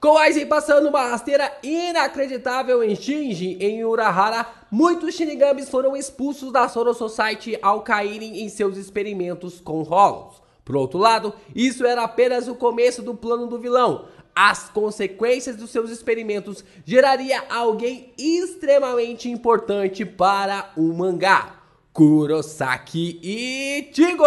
Com Aizen passando uma rasteira inacreditável em Shinji, em Urahara, muitos Shinigamis foram expulsos da Soro Society ao caírem em seus experimentos com Hollows. Por outro lado, isso era apenas o começo do plano do vilão. As consequências dos seus experimentos geraria alguém extremamente importante para o mangá. Kurosaki Ichigo!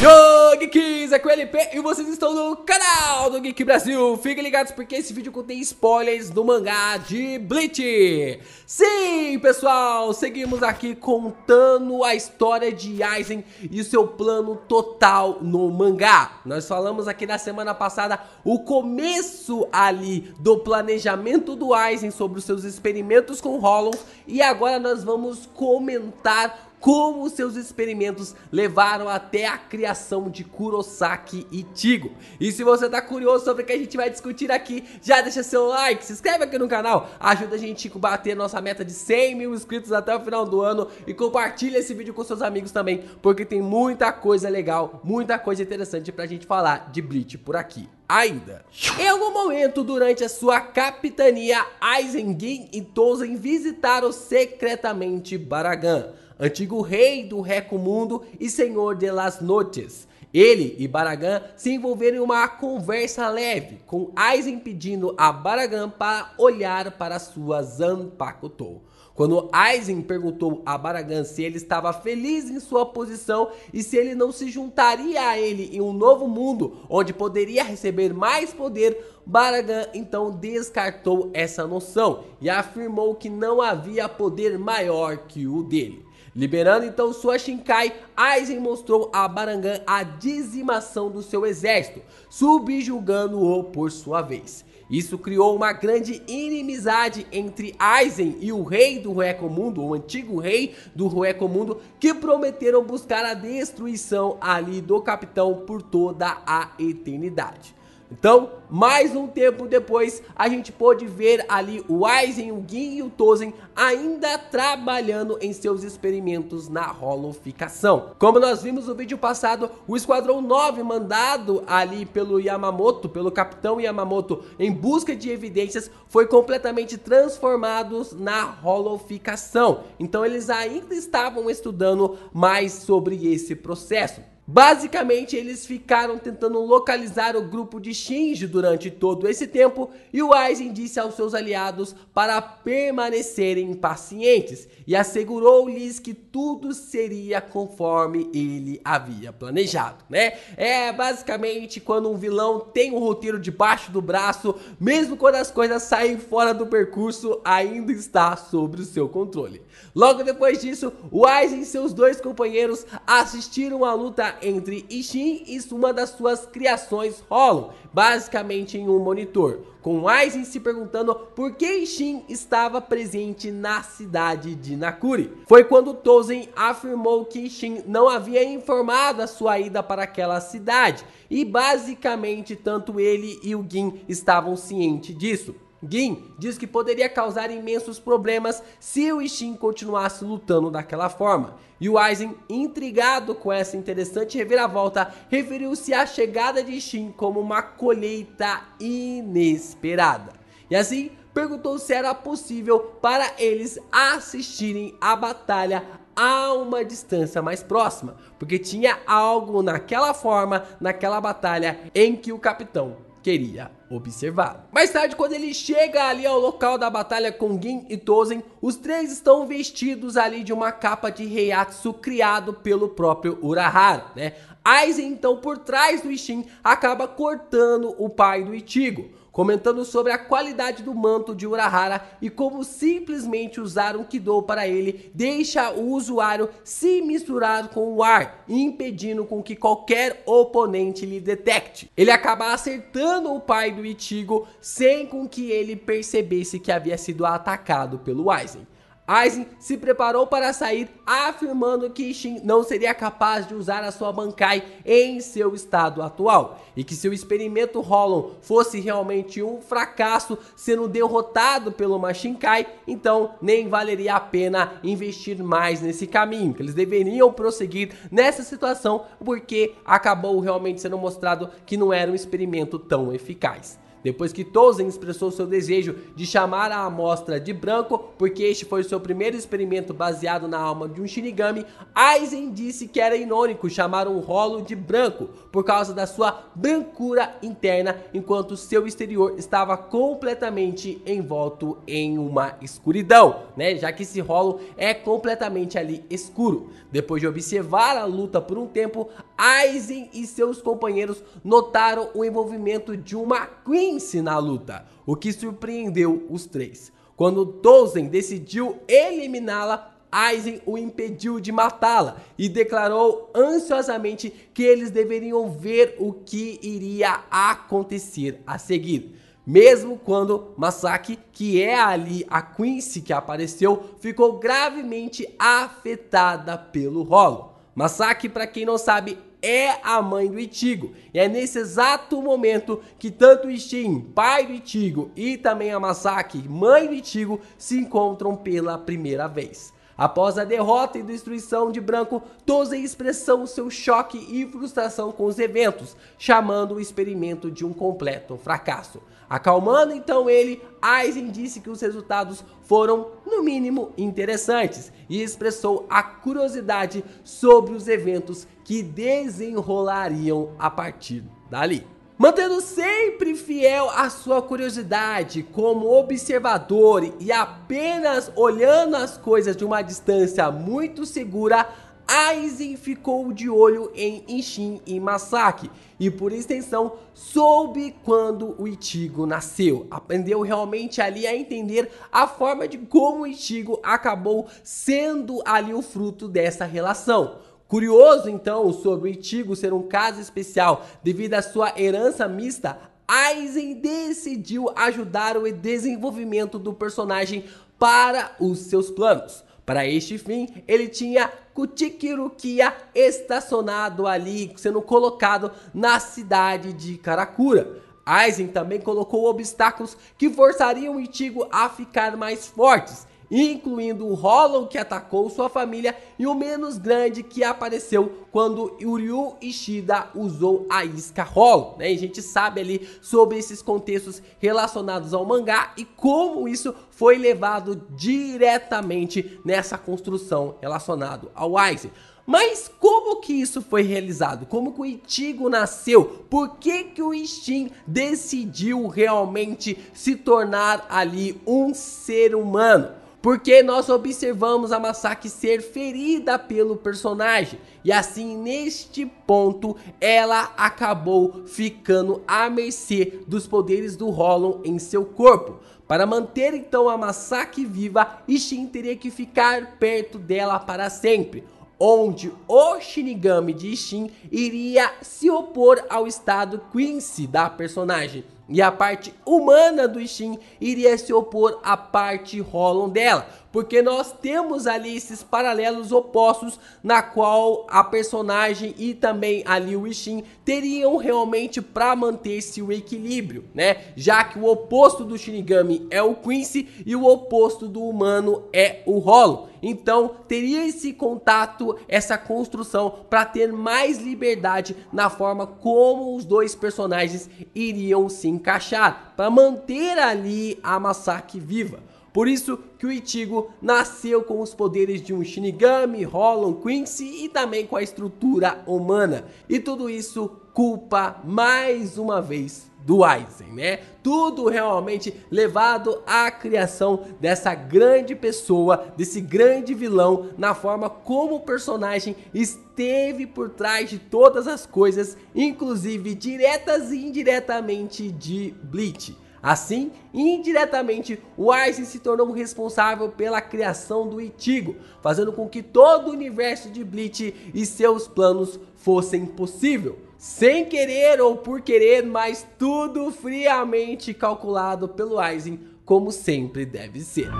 Yo, Geeks, é com LP e vocês estão no canal do Geek Brasil. Fiquem ligados porque esse vídeo contém spoilers do mangá de Bleach. Sim, pessoal, seguimos aqui contando a história de Aizen e o seu plano total no mangá. Nós falamos aqui na semana passada o começo ali do planejamento do Aizen sobre os seus experimentos com Hollow e agora nós vamos comentar como seus experimentos levaram até a criação de Kurosaki e Tigo. E se você está curioso sobre o que a gente vai discutir aqui, já deixa seu like, se inscreve aqui no canal, ajuda a gente a bater nossa meta de 100 mil inscritos até o final do ano e compartilha esse vídeo com seus amigos também, porque tem muita coisa legal, muita coisa interessante pra gente falar de Bleach por aqui ainda. Em algum momento durante a sua capitania, Aizengin e Tozan visitaram secretamente Baragan antigo rei do Recomundo e senhor de las Noches. Ele e Baragan se envolveram em uma conversa leve, com Aizen pedindo a Baragan para olhar para sua Zanpakutou. Quando Aizen perguntou a Baragan se ele estava feliz em sua posição e se ele não se juntaria a ele em um novo mundo onde poderia receber mais poder, Baragan então descartou essa noção e afirmou que não havia poder maior que o dele. Liberando então sua Shinkai, Aizen mostrou a Barangan a dizimação do seu exército, subjugando-o por sua vez. Isso criou uma grande inimizade entre Aizen e o rei do Mundo, o antigo rei do Mundo, que prometeram buscar a destruição ali do capitão por toda a eternidade. Então, mais um tempo depois, a gente pôde ver ali o Aizen, o Gin e o Tozen ainda trabalhando em seus experimentos na holoficação. Como nós vimos no vídeo passado, o Esquadrão 9 mandado ali pelo Yamamoto, pelo Capitão Yamamoto, em busca de evidências, foi completamente transformado na holoficação. Então, eles ainda estavam estudando mais sobre esse processo. Basicamente, eles ficaram tentando localizar o grupo de Shinji durante todo esse tempo e o Aizen disse aos seus aliados para permanecerem pacientes e assegurou-lhes que tudo seria conforme ele havia planejado, né? É basicamente quando um vilão tem um roteiro debaixo do braço, mesmo quando as coisas saem fora do percurso, ainda está sobre o seu controle. Logo depois disso, o Aizen e seus dois companheiros assistiram a luta entre Ishin e uma das suas criações Hollow, basicamente em um monitor, com Aizen se perguntando por que Ishin estava presente na cidade de Nakuri. Foi quando Tozen afirmou que Ishin não havia informado a sua ida para aquela cidade, e basicamente tanto ele e o Gin estavam cientes disso. Gin diz que poderia causar imensos problemas se o Steam continuasse lutando daquela forma. E o Eisen, intrigado com essa interessante reviravolta, referiu-se à chegada de Steam como uma colheita inesperada. E assim, perguntou se era possível para eles assistirem a batalha a uma distância mais próxima, porque tinha algo naquela forma, naquela batalha, em que o capitão queria observar. Mais tarde, quando ele chega ali ao local da batalha com Gin e Tozen, os três estão vestidos ali de uma capa de Heiatsu criado pelo próprio Urahara, né? Aizen, então, por trás do Ishin, acaba cortando o pai do Ichigo, comentando sobre a qualidade do manto de Urahara e como simplesmente usar um Kido para ele deixa o usuário se misturar com o ar, impedindo com que qualquer oponente lhe detecte. Ele acaba acertando o pai do Ichigo sem com que ele percebesse que havia sido atacado pelo Aizen. Aizen se preparou para sair, afirmando que Shin não seria capaz de usar a sua Bankai em seu estado atual, e que se o experimento Hollow fosse realmente um fracasso, sendo derrotado pelo Machinkai, então nem valeria a pena investir mais nesse caminho, que eles deveriam prosseguir nessa situação, porque acabou realmente sendo mostrado que não era um experimento tão eficaz depois que Tolson expressou seu desejo de chamar a amostra de branco, porque este foi seu primeiro experimento baseado na alma de um Shinigami, Aizen disse que era inônico chamar um rolo de branco, por causa da sua brancura interna, enquanto seu exterior estava completamente envolto em uma escuridão, né? Já que esse rolo é completamente ali escuro. Depois de observar a luta por um tempo, Aizen e seus companheiros notaram o envolvimento de uma Queen pense na luta, o que surpreendeu os três. Quando Dozen decidiu eliminá-la, Aizen o impediu de matá-la e declarou ansiosamente que eles deveriam ver o que iria acontecer a seguir. Mesmo quando Masaki, que é ali a Quincy que apareceu, ficou gravemente afetada pelo rolo. Masaki, para quem não sabe, é a mãe do Itigo. E é nesse exato momento que tanto Steam, pai do Itigo, e também a Masaki, mãe do Itigo, se encontram pela primeira vez. Após a derrota e destruição de Branco, Dozen expressou seu choque e frustração com os eventos, chamando o experimento de um completo fracasso. Acalmando então ele, Eisen disse que os resultados foram, no mínimo, interessantes e expressou a curiosidade sobre os eventos que desenrolariam a partir dali mantendo sempre fiel à sua curiosidade como observador e apenas olhando as coisas de uma distância muito segura. Aizen ficou de olho em Ishin e Masaki e por extensão soube quando o Itigo nasceu. Aprendeu realmente ali a entender a forma de como o Itigo acabou sendo ali o fruto dessa relação. Curioso então sobre Itigo ser um caso especial devido à sua herança mista, Aizen decidiu ajudar o desenvolvimento do personagem para os seus planos. Para este fim, ele tinha Kutikirukia estacionado ali, sendo colocado na cidade de Karakura. Aizen também colocou obstáculos que forçariam Itigo a ficar mais fortes incluindo o Hollow que atacou sua família e o menos grande que apareceu quando Yuryu Ishida usou a isca Hollow. Né? E a gente sabe ali sobre esses contextos relacionados ao mangá e como isso foi levado diretamente nessa construção relacionado ao Aizen. Mas como que isso foi realizado? Como que o Itigo nasceu? Por que que o Steam decidiu realmente se tornar ali um ser humano? porque nós observamos a Masaki ser ferida pelo personagem e assim neste ponto ela acabou ficando à mercê dos poderes do Hollow em seu corpo. Para manter então a Masaki viva, Ishin teria que ficar perto dela para sempre onde o Shinigami de Shin iria se opor ao estado Quincy da personagem. E a parte humana do Steam iria se opor à parte Hollow dela porque nós temos ali esses paralelos opostos na qual a personagem e também ali o Shin teriam realmente para manter-se o equilíbrio, né? Já que o oposto do Shinigami é o Quincy e o oposto do humano é o Hollow. Então, teria esse contato, essa construção para ter mais liberdade na forma como os dois personagens iriam se encaixar, para manter ali a Masaki viva. Por isso que o Itigo nasceu com os poderes de um Shinigami, Hollow, Quincy e também com a estrutura humana. E tudo isso culpa mais uma vez do Aizen, né? Tudo realmente levado à criação dessa grande pessoa, desse grande vilão, na forma como o personagem esteve por trás de todas as coisas, inclusive diretas e indiretamente de Bleach. Assim, indiretamente, o Aizen se tornou responsável pela criação do Itigo, fazendo com que todo o universo de Bleach e seus planos fossem possível. Sem querer ou por querer, mas tudo friamente calculado pelo Aizen, como sempre deve ser.